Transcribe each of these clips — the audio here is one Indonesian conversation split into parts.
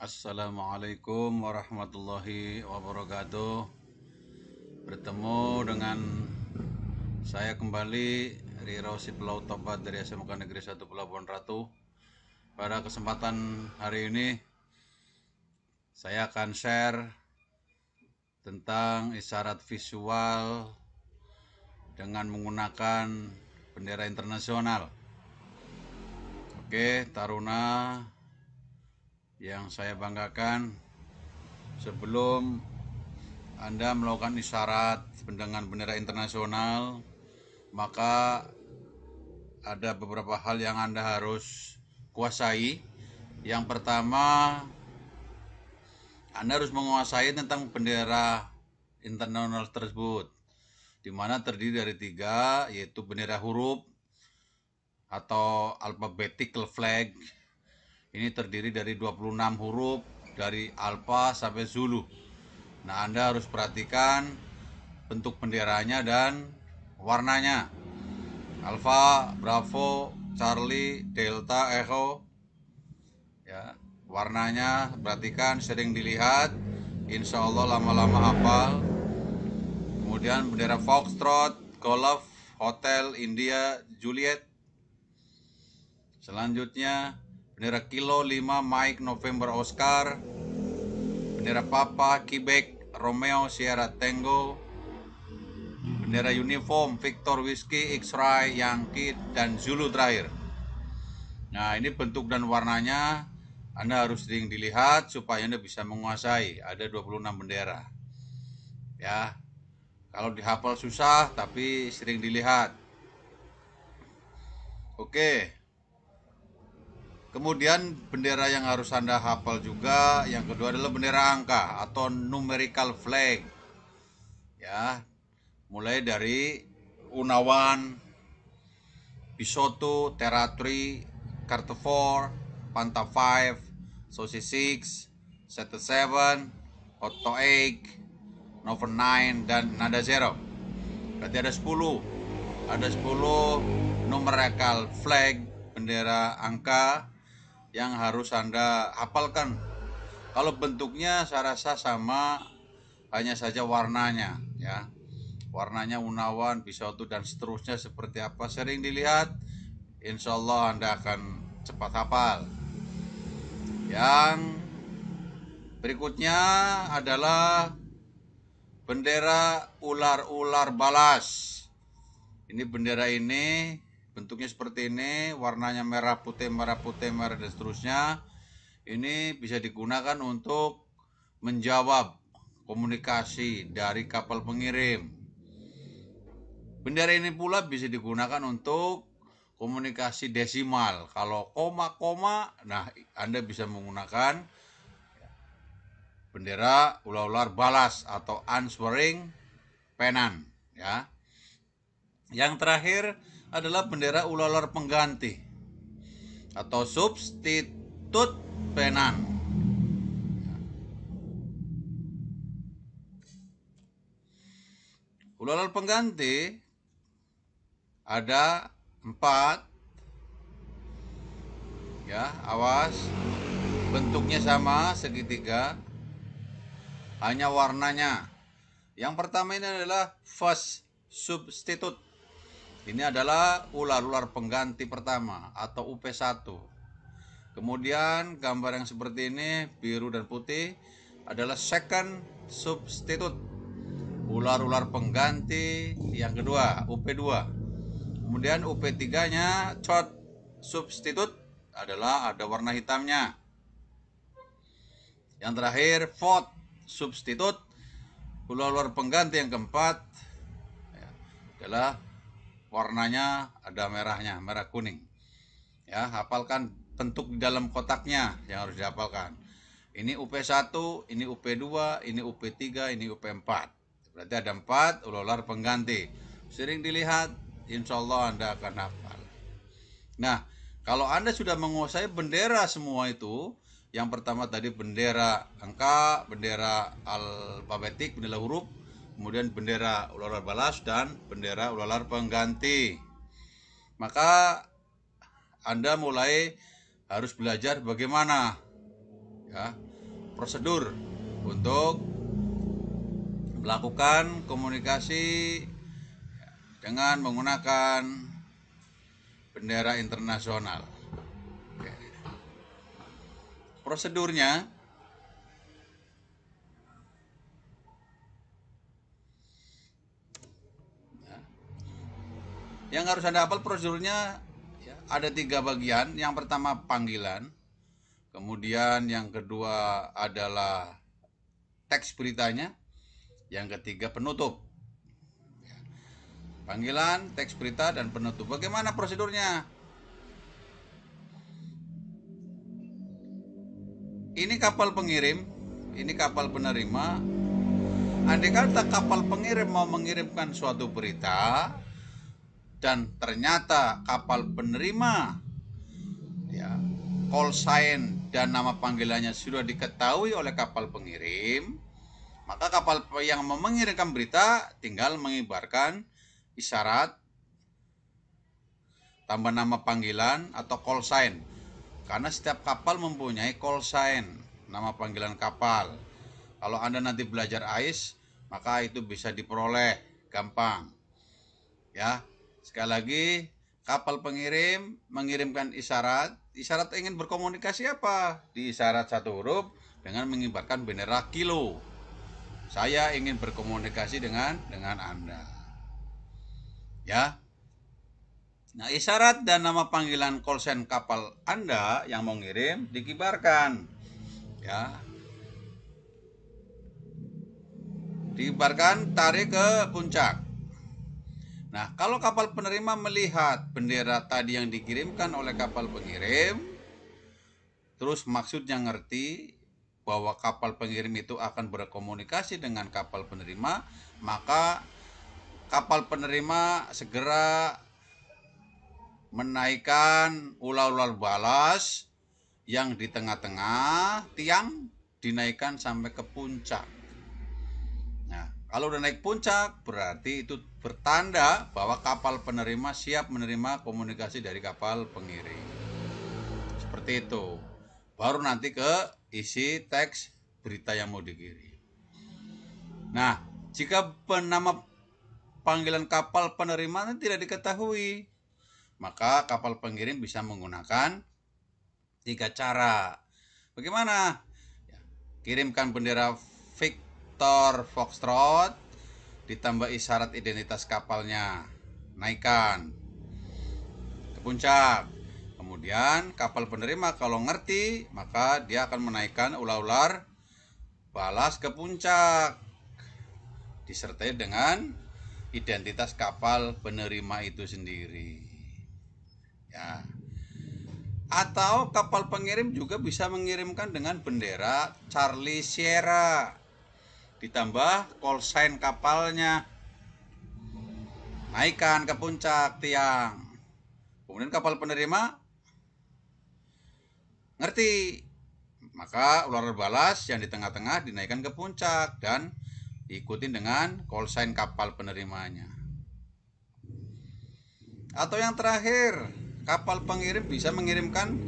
Assalamualaikum warahmatullahi wabarakatuh. Bertemu dengan saya kembali Riro Pulau Tobat dari SMK Negeri 1 Pelabuhan Ratu. Pada kesempatan hari ini saya akan share tentang isyarat visual dengan menggunakan bendera internasional. Oke, Taruna yang saya banggakan sebelum Anda melakukan isyarat dengan bendera internasional maka ada beberapa hal yang Anda harus kuasai yang pertama Anda harus menguasai tentang bendera internasional tersebut di mana terdiri dari tiga yaitu bendera huruf atau alphabetical flag ini terdiri dari 26 huruf dari Alfa sampai Zulu. Nah, Anda harus perhatikan bentuk benderanya dan warnanya. Alfa, Bravo, Charlie, Delta, Echo. Ya, warnanya perhatikan sering dilihat. Insya Allah lama-lama hafal. Kemudian bendera Foxtrot, Golf, Hotel, India, Juliet. Selanjutnya Bendera Kilo 5 Mike November Oscar Bendera Papa Quebec Romeo Sierra Tango Bendera Uniform Victor Whiskey X-Ray Yankee dan Zulu Dryer. Nah ini bentuk dan warnanya Anda harus sering dilihat supaya Anda bisa menguasai Ada 26 bendera Ya kalau dihafal susah tapi sering dilihat Oke okay. Kemudian bendera yang harus Anda hafal juga, yang kedua adalah bendera angka atau numerical flag. Ya. Mulai dari Unawan, Pisoto, Teratri, 4, Panta 5, Sosi 6, Seta 7, Otto 8, Nova 9, dan Nada 0. Berarti ada 10. Ada 10 numerical flag, bendera angka, yang harus Anda hafalkan. Kalau bentuknya saya rasa sama hanya saja warnanya ya. Warnanya unawan, itu dan seterusnya seperti apa sering dilihat Insya Allah Anda akan cepat hafal. Yang berikutnya adalah bendera ular-ular balas. Ini bendera ini bentuknya seperti ini warnanya merah putih merah putih merah dan seterusnya ini bisa digunakan untuk menjawab komunikasi dari kapal pengirim bendera ini pula bisa digunakan untuk komunikasi desimal kalau koma-koma nah Anda bisa menggunakan bendera ular-ular balas atau answering penan ya yang terakhir adalah bendera ular pengganti atau substitut penan. Ular pengganti ada empat ya awas bentuknya sama segitiga hanya warnanya yang pertama ini adalah first substitute ini adalah ular-ular pengganti pertama atau UP1. Kemudian gambar yang seperti ini biru dan putih adalah second substitute. Ular-ular pengganti yang kedua, UP2. Kemudian UP3-nya third substitute adalah ada warna hitamnya. Yang terakhir fourth substitute ular-ular pengganti yang keempat ya, adalah warnanya ada merahnya merah kuning ya hafalkan bentuk di dalam kotaknya yang harus dihafalkan ini UP1 ini UP2 ini UP3 ini UP4 berarti ada empat ular pengganti sering dilihat insya Allah anda akan hafal nah kalau anda sudah menguasai bendera semua itu yang pertama tadi bendera angka, bendera alfabetik, bendera huruf, kemudian bendera ular balas dan bendera ular pengganti. Maka Anda mulai harus belajar bagaimana ya, prosedur untuk melakukan komunikasi dengan menggunakan bendera internasional. Prosedurnya Yang harus Anda hafal prosedurnya ya, ada tiga bagian. Yang pertama panggilan, kemudian yang kedua adalah teks beritanya, yang ketiga penutup. Ya. Panggilan, teks berita, dan penutup. Bagaimana prosedurnya? Ini kapal pengirim, ini kapal penerima. Andai kata kapal pengirim mau mengirimkan suatu berita, dan ternyata kapal penerima ya, call sign dan nama panggilannya sudah diketahui oleh kapal pengirim, maka kapal yang mengirimkan berita tinggal mengibarkan isyarat tambah nama panggilan atau call sign. Karena setiap kapal mempunyai call sign, nama panggilan kapal. Kalau Anda nanti belajar AIS, maka itu bisa diperoleh gampang. Ya, Sekali lagi, kapal pengirim mengirimkan isyarat. Isyarat ingin berkomunikasi apa? Di isyarat satu huruf dengan mengibarkan bendera kilo. Saya ingin berkomunikasi dengan dengan Anda. Ya. Nah, isyarat dan nama panggilan kolsen kapal Anda yang mau ngirim dikibarkan. Ya. Dikibarkan tarik ke puncak. Nah, kalau kapal penerima melihat bendera tadi yang dikirimkan oleh kapal pengirim, terus maksudnya ngerti bahwa kapal pengirim itu akan berkomunikasi dengan kapal penerima, maka kapal penerima segera menaikkan ular-ular balas yang di tengah-tengah tiang dinaikkan sampai ke puncak. Nah, kalau udah naik puncak berarti itu bertanda bahwa kapal penerima siap menerima komunikasi dari kapal pengirim. Seperti itu. Baru nanti ke isi teks berita yang mau dikirim. Nah, jika penama panggilan kapal penerima tidak diketahui, maka kapal pengirim bisa menggunakan tiga cara. Bagaimana? Ya, kirimkan bendera Victor Foxtrot ditambah isyarat identitas kapalnya naikkan ke puncak kemudian kapal penerima kalau ngerti maka dia akan menaikkan ular-ular balas ke puncak disertai dengan identitas kapal penerima itu sendiri ya atau kapal pengirim juga bisa mengirimkan dengan bendera Charlie Sierra ditambah call sign kapalnya naikkan ke puncak tiang kemudian kapal penerima ngerti maka ular balas yang di tengah-tengah dinaikkan ke puncak dan ikutin dengan call sign kapal penerimanya atau yang terakhir kapal pengirim bisa mengirimkan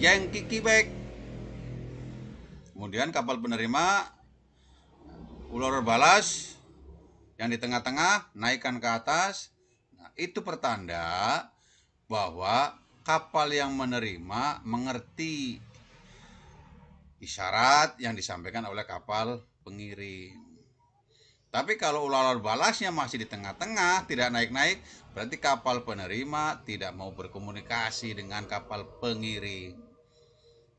yang kiki back kemudian kapal penerima Ular balas yang di tengah-tengah naikkan ke atas. Nah, itu pertanda bahwa kapal yang menerima mengerti isyarat yang disampaikan oleh kapal pengirim. Tapi kalau ular balasnya masih di tengah-tengah, tidak naik-naik, berarti kapal penerima tidak mau berkomunikasi dengan kapal pengirim.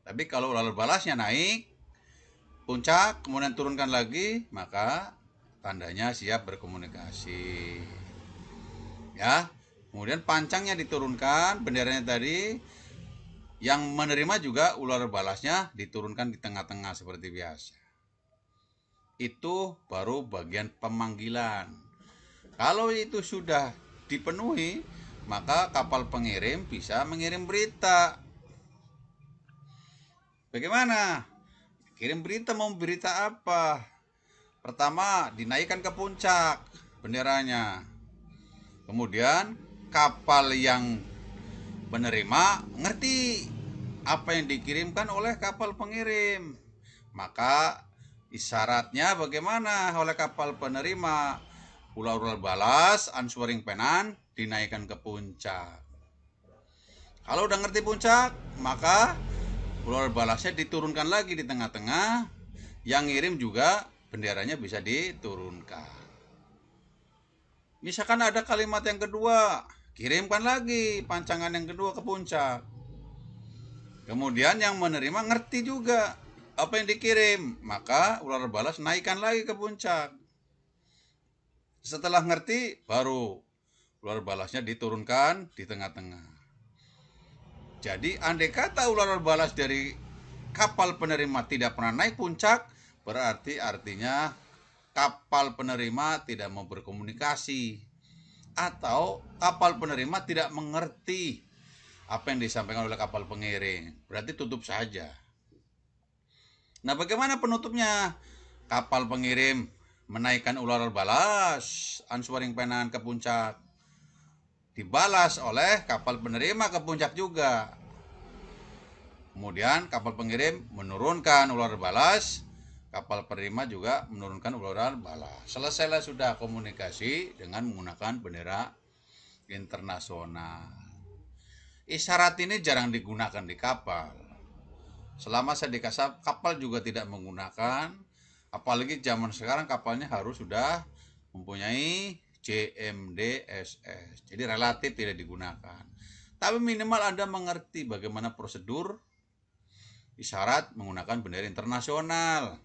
Tapi kalau ular balasnya naik, puncak kemudian turunkan lagi maka tandanya siap berkomunikasi ya kemudian pancangnya diturunkan benderanya tadi yang menerima juga ular balasnya diturunkan di tengah-tengah seperti biasa itu baru bagian pemanggilan kalau itu sudah dipenuhi maka kapal pengirim bisa mengirim berita bagaimana Kirim berita mau berita apa? Pertama, dinaikkan ke puncak benderanya. Kemudian kapal yang penerima ngerti apa yang dikirimkan oleh kapal pengirim. Maka isyaratnya bagaimana oleh kapal penerima Pulau ular balas, answering penan, dinaikkan ke puncak. Kalau udah ngerti puncak, maka Pulau Balasnya diturunkan lagi di tengah-tengah. Yang ngirim juga benderanya bisa diturunkan. Misalkan ada kalimat yang kedua, kirimkan lagi pancangan yang kedua ke puncak. Kemudian yang menerima ngerti juga apa yang dikirim, maka ular balas naikkan lagi ke puncak. Setelah ngerti, baru ular balasnya diturunkan di tengah-tengah. Jadi andai kata ular balas dari kapal penerima tidak pernah naik puncak, berarti artinya kapal penerima tidak mau berkomunikasi atau kapal penerima tidak mengerti apa yang disampaikan oleh kapal pengiring. Berarti tutup saja. Nah, bagaimana penutupnya? Kapal pengirim menaikkan ular balas, answering penahan ke puncak dibalas oleh kapal penerima ke puncak juga. Kemudian kapal pengirim menurunkan ular balas, kapal penerima juga menurunkan ular balas. Selesailah sudah komunikasi dengan menggunakan bendera internasional. Isyarat ini jarang digunakan di kapal. Selama saya dikasih kapal juga tidak menggunakan, apalagi zaman sekarang kapalnya harus sudah mempunyai JMDSS. Jadi relatif tidak digunakan. Tapi minimal Anda mengerti bagaimana prosedur isyarat menggunakan bendera internasional.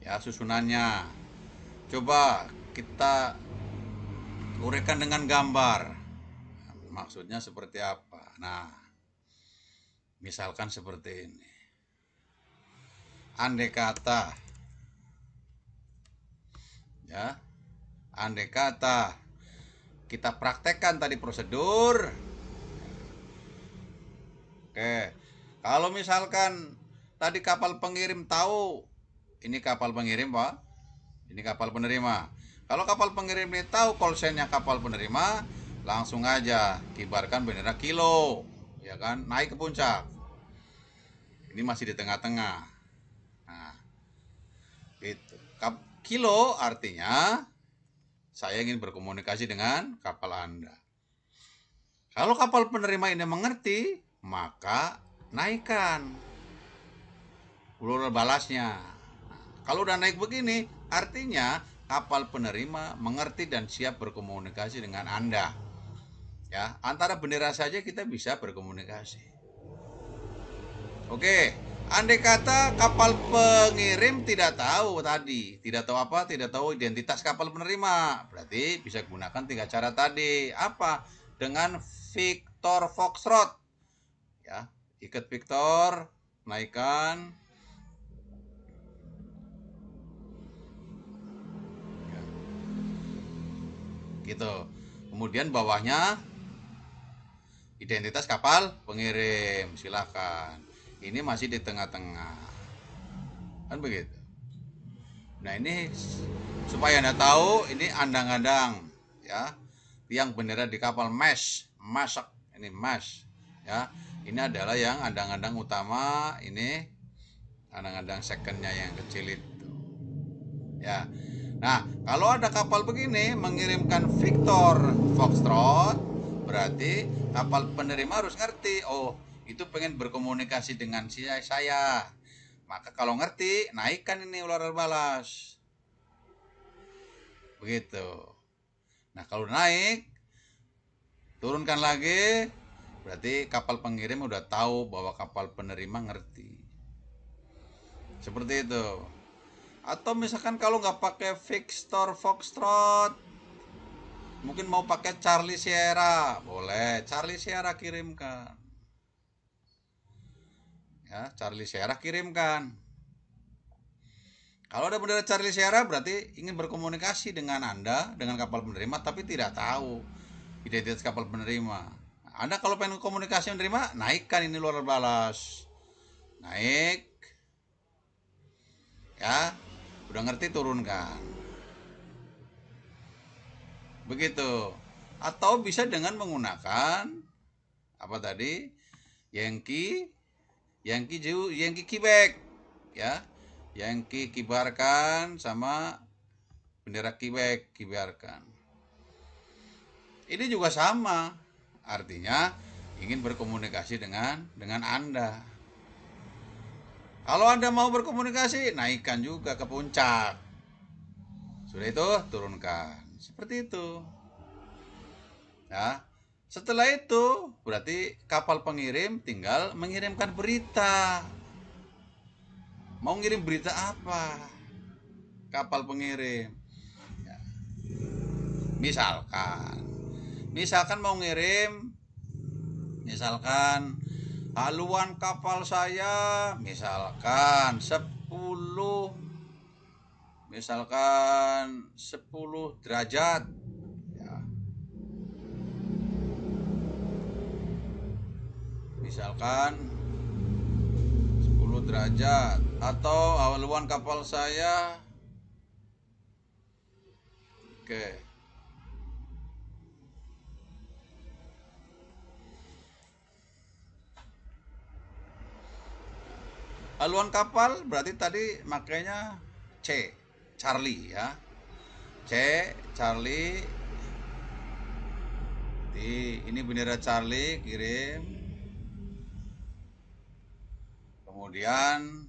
Ya, susunannya. Coba kita uraikan dengan gambar. Maksudnya seperti apa? Nah, misalkan seperti ini. Andai kata ya Andai kata kita praktekkan tadi prosedur. Oke. Kalau misalkan tadi kapal pengirim tahu ini kapal pengirim, Pak. Ini kapal penerima. Kalau kapal pengirim ini tahu kolsennya kapal penerima, langsung aja kibarkan bendera kilo, ya kan? Naik ke puncak. Ini masih di tengah-tengah. Nah, itu. Kilo artinya saya ingin berkomunikasi dengan kapal Anda. Kalau kapal penerima ini mengerti, maka naikkan ulur balasnya. kalau udah naik begini, artinya kapal penerima mengerti dan siap berkomunikasi dengan Anda. Ya, antara bendera saja kita bisa berkomunikasi. Oke andai kata kapal pengirim tidak tahu tadi, tidak tahu apa, tidak tahu identitas kapal penerima. Berarti bisa gunakan tiga cara tadi. Apa? Dengan Victor Foxrod. Ya, ikat Victor, naikkan. Ya. Gitu. Kemudian bawahnya identitas kapal pengirim. Silakan ini masih di tengah-tengah kan begitu nah ini supaya anda tahu ini andang-andang ya tiang bendera di kapal mesh masak ini mas ya ini adalah yang andang-andang utama ini andang-andang secondnya yang kecil itu ya nah kalau ada kapal begini mengirimkan Victor Foxtrot berarti kapal penerima harus ngerti oh itu pengen berkomunikasi dengan si saya maka kalau ngerti naikkan ini ular balas begitu nah kalau naik turunkan lagi berarti kapal pengirim udah tahu bahwa kapal penerima ngerti seperti itu atau misalkan kalau nggak pakai Victor Foxtrot mungkin mau pakai Charlie Sierra boleh Charlie Sierra kirimkan ya Charlie Sierra kirimkan kalau ada bendera Charlie Sierra berarti ingin berkomunikasi dengan Anda dengan kapal penerima tapi tidak tahu identitas kapal penerima. Anda kalau pengen komunikasi menerima, naikkan ini luar balas. Naik. Ya, udah ngerti turunkan. Begitu. Atau bisa dengan menggunakan apa tadi? Yankee Yankee Jiu, Yankee Quebec, ya. Yankee kibarkan sama bendera Quebec kibarkan. Ini juga sama, artinya ingin berkomunikasi dengan dengan Anda. Kalau Anda mau berkomunikasi, naikkan juga ke puncak. Sudah itu, turunkan. Seperti itu. Ya. Setelah itu, berarti kapal pengirim tinggal mengirimkan berita. Mau ngirim berita apa? Kapal pengirim. Ya. Misalkan, misalkan mau ngirim, misalkan haluan kapal saya, misalkan 10 misalkan 10 derajat misalkan 10 derajat atau awaluan kapal saya oke okay. aluan kapal berarti tadi makanya C Charlie ya C Charlie di ini bendera Charlie kirim kemudian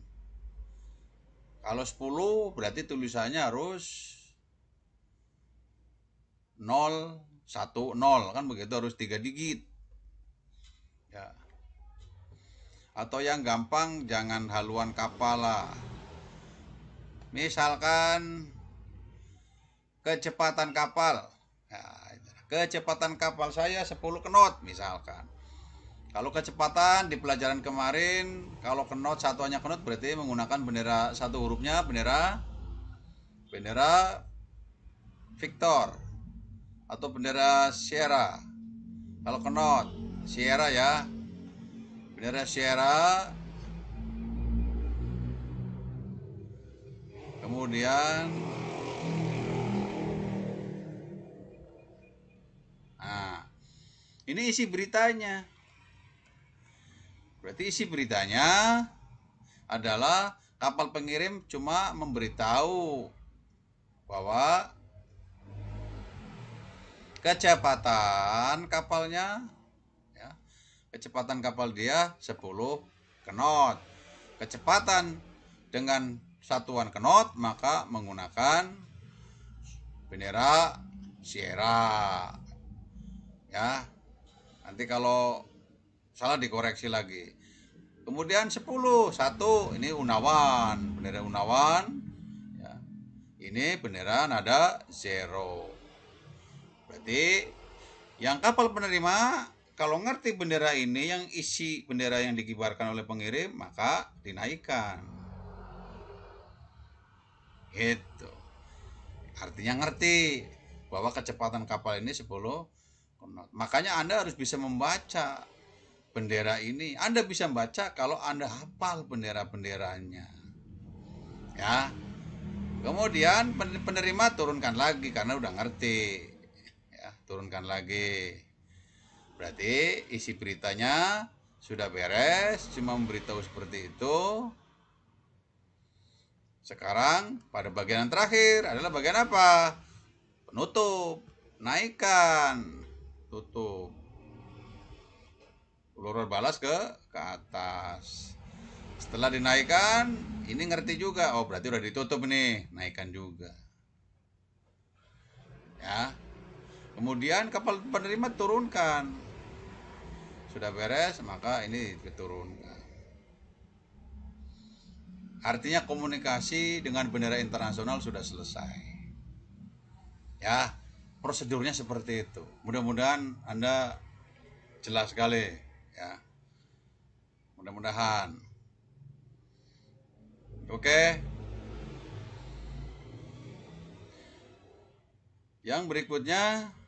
kalau 10 berarti tulisannya harus 0 1 0 kan begitu harus 3 digit ya atau yang gampang jangan haluan kapal lah misalkan kecepatan kapal ya, kecepatan kapal saya 10 knot misalkan kalau kecepatan di pelajaran kemarin, kalau kenot satuannya kenot berarti menggunakan bendera satu hurufnya bendera bendera Victor atau bendera Sierra. Kalau kenot Sierra ya. Bendera Sierra kemudian nah ini isi beritanya Berarti isi beritanya adalah kapal pengirim cuma memberitahu bahwa kecepatan kapalnya ya, kecepatan kapal dia 10 knot kecepatan dengan satuan knot maka menggunakan bendera Sierra ya nanti kalau salah dikoreksi lagi Kemudian 10, 1 ini Unawan, bendera Unawan. Ya. Ini bendera nada 0. Berarti yang kapal penerima kalau ngerti bendera ini yang isi bendera yang dikibarkan oleh pengirim maka dinaikkan. Gitu. Artinya ngerti bahwa kecepatan kapal ini 10 knot. Makanya Anda harus bisa membaca bendera ini Anda bisa baca kalau Anda hafal bendera-benderanya ya kemudian penerima turunkan lagi karena udah ngerti ya turunkan lagi berarti isi beritanya sudah beres cuma memberitahu seperti itu sekarang pada bagian yang terakhir adalah bagian apa penutup naikkan tutup peluru balas ke ke atas setelah dinaikkan ini ngerti juga oh berarti udah ditutup nih naikkan juga ya kemudian kapal penerima turunkan sudah beres maka ini diturunkan artinya komunikasi dengan bendera internasional sudah selesai ya prosedurnya seperti itu mudah-mudahan anda jelas sekali ya mudah-mudahan oke yang berikutnya